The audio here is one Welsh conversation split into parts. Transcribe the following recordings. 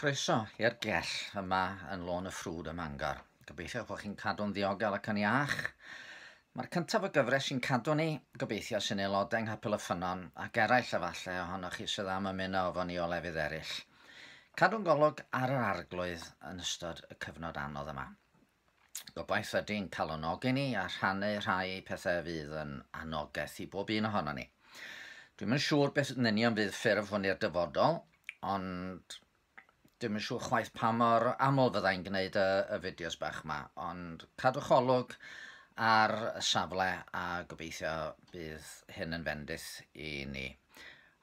Croeso i'r gell yma yn lôn y ffrwd y mangor. Gobeithio bod chi'n cadw'n ddiogel ac yn iach. Mae'r cyntaf o gyfres sy'n cadw ni, gobeithio sy'n aelod yng Nghapel y Ffynon ac eraill efallai ohonoch chi sydd am ymuno o fo'n i o lefydd eraill. Cadw'n golwg ar yr arglwydd yn ystod y cyfnod anodd yma. Gobaith ydy'n cael o'n ogyn ni a rhannu rhai pethau fydd yn anogaeth i bob un ohono ni. Dwi'n mynd siŵr beth yn union fydd ffurf hwn i'r dyfodol, ond dwi'n yn siŵr chwaith pa mor aml fyddai'n gwneud y, y fideos bach yma, ond cadwch olwg ar y safle a gobeithio bydd hyn yn fendith i ni.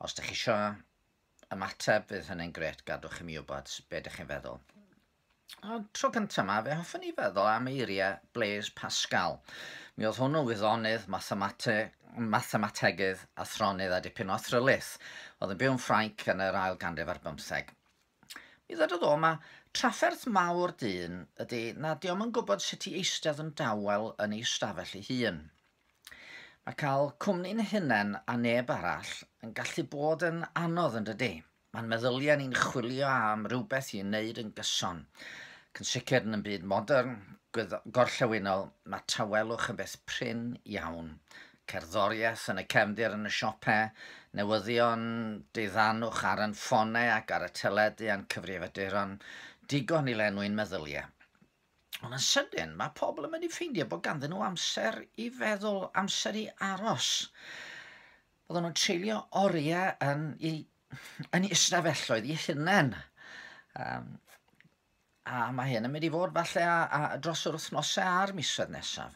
Os ydych chi isio ymateb, bydd hynny'n gret gadwch i mi wybod beth ydych chi'n feddwl. O, tro cyntaf yma, fe hoffwn ni feddwl am eiriau Blaise Pascal. Mi oedd hwnnw wyddonydd, mathemategydd athronydd a dipyn o thrylyth. Oedd yn byw'n ffranc yn yr ail ganrif ar bymtheg i ddod o mae trafferth mawr dyn ydy na diom yn gwybod sut i eistedd yn dawel yn ei stafell ei hun. Mae cael cwmni'n hunain a neb arall yn gallu bod yn anodd yn dydy. Mae'n meddyliau ni'n chwilio am rhywbeth i'n wneud yn gyson. Cyn sicr yn y byd modern, gorllewinol, mae tawelwch yn beth prin iawn cerddoriaeth yn y cefndir yn y siopau, newyddion deuddanwch ar yn ffonau ac ar y teledu a'n cyfrifiaduron, digon i lenwi'n meddyliau. Ond yn sydyn, mae pobl yn mynd i ffeindio bod ganddyn nhw amser i feddwl, amser i aros. Oedden nhw'n treulio oriau yn, i, yn eu ystafelloedd i hunain. Um, a mae hyn yn mynd i fod falle a, a dros yr wythnosau a'r misoedd nesaf.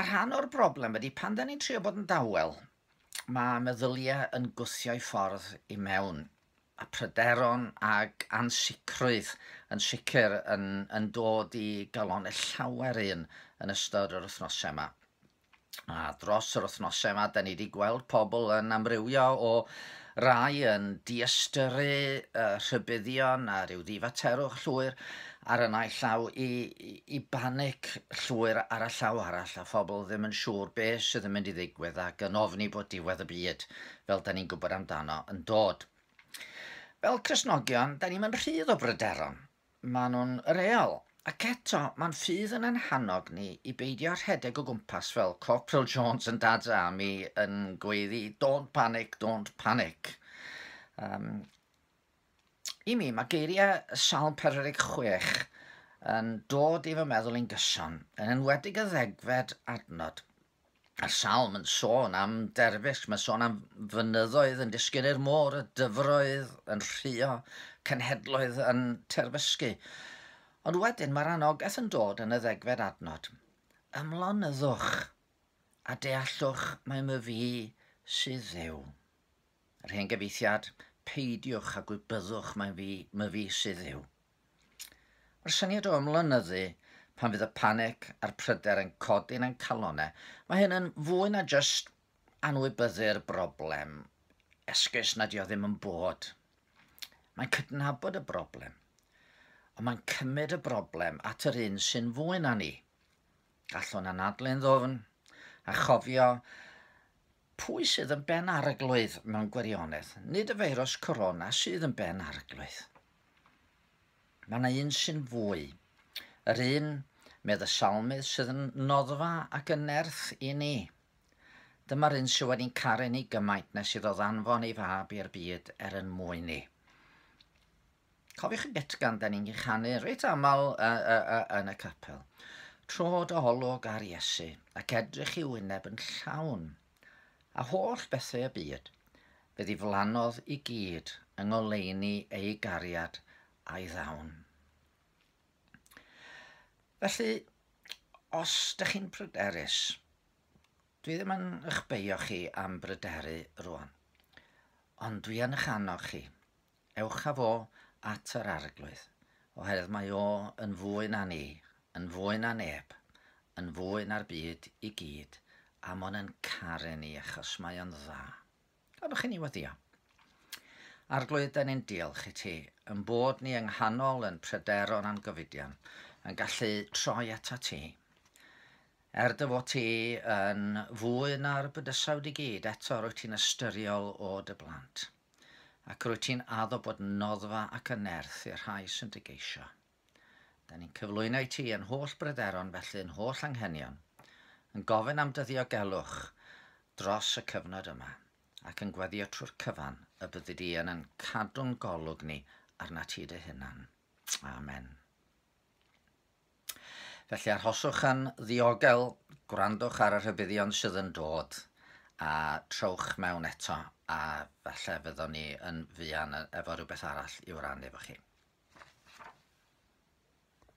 A rhan o'r broblem ydy pan da ni'n trio bod yn dawel, mae meddyliau yn gwsio'i ffordd i mewn a pryderon ac ansicrwydd yn sicr yn, yn dod i galon y llawer un yn ystod yr wythnosau yma. A dros yr wythnosau yma, da ni wedi gweld pobl yn amrywio o rai yn diystyru uh, rhybuddion a rhyw ddifaterwch llwyr ar yna llaw i, i, i banic llwyr ar y llaw arall a phobl ddim yn siŵr beth sydd yn mynd i ddigwydd ac yn ofni bod diwedd y byd fel da ni'n gwybod amdano yn dod. Fel Cresnogion, da ni'n mynd rhydd o bryderon. Maen nhw'n real Ac eto, mae'n ffydd yn anhanog ni i beidio rhedeg o gwmpas fel Corporal Jones yn dad a mi yn gweiddi Don't panic, don't panic. Um, I mi, mae geiriau Sal 46 yn dod i fy meddwl i'n gyson, yn enwedig y ddegfed adnod. A Salm yn sôn am derfys, mae'n sôn am fynyddoedd yn disgyn i'r môr, y dyfroedd yn rhio, cenhedloedd yn terfysgu. Ond wedyn mae'r anogaeth yn dod yn y ddegfed adnod. Ymlon yddwch a deallwch mae my fi sydd ddew. Yr hen gyfeithiad, peidiwch a gwybyddwch mae fi, my fi sydd ddew. Mae'r syniad o ymlynyddu pan fydd y panic a'r pryder yn codi'n ein calonau, mae hyn yn fwy na jyst anwybyddu'r broblem. Esgus nad i o ddim yn bod. Mae'n cydnabod y broblem ond mae'n cymryd y broblem at yr un sy'n fwy na ni. Gallwn anadlu'n ddofn, a chofio pwy sydd yn ben arglwydd mewn gwirionedd, nid y feirws corona sydd yn ben arglwydd. Mae yna un sy'n fwy, yr un medd y salmydd sydd yn noddfa ac yn nerth i ni. Dyma'r un sydd wedi'n caru ni gymaint nes iddo ddanfon ei fab i'r byd er yn mwy ni. Cofiwch y gytgan da ni'n chanu reit aml uh, uh, uh, yn y capel. Trod o ar Iesu ac edrych i wyneb yn llawn a holl bethau y byd fe flanodd i gyd yng ngoleini ei gariad a'i ddawn. Felly, os ydych chi'n bryderus, dwi ddim yn eich beio chi am bryderu rwan, ond dwi yn eich annog chi. Ewch a fo at yr arglwydd, oherwydd mae o yn fwy na ni, yn fwy na neb, yn fwy na'r byd i gyd, a mon yn caru ni achos mae o'n dda. chi'n i ni weddio. Arglwydd, da ni'n diolch i ti, yn bod ni yng nghanol yn pryderon am gyfidion, yn gallu troi at ti. Er dy fod ti yn fwy na'r bydysawd i gyd, eto rwy ti'n ystyriol o dy blant ac rwy ti'n addo bod noddfa ac nerth i'r rhai sy'n digeisio. Da ni'n cyflwyno i ti yn holl bryderon felly yn holl anghenion, yn gofyn am dyddio ddiogelwch dros y cyfnod yma ac yn gweddio trwy'r cyfan y byddi di yn yn cadw'n golwg ni arna ti dy hunan. Amen. Felly arhoswch yn ddiogel, gwrandwch ar y rhybuddion sydd yn dod a trowch mewn eto a falle fyddwn ni yn fuan e- efo rhywbeth arall i'w rannu efo chi.